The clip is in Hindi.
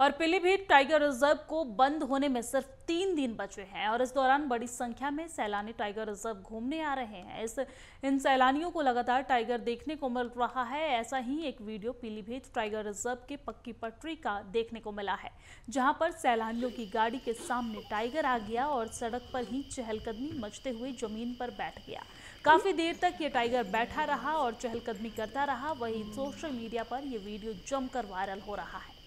और पीलीभीत टाइगर रिजर्व को बंद होने में सिर्फ तीन दिन बचे हैं और इस दौरान बड़ी संख्या में सैलानी टाइगर रिजर्व घूमने आ रहे हैं इस इन सैलानियों को लगातार टाइगर देखने को मिल रहा है ऐसा ही एक वीडियो पीलीभीत टाइगर रिजर्व के पक्की पटरी का देखने को मिला है जहां पर सैलानियों की गाड़ी के सामने टाइगर आ गया और सड़क पर ही चहलकदमी मचते हुए जमीन पर बैठ गया काफी देर तक ये टाइगर बैठा रहा और चहलकदमी करता रहा वही सोशल मीडिया पर यह वीडियो जमकर वायरल हो रहा है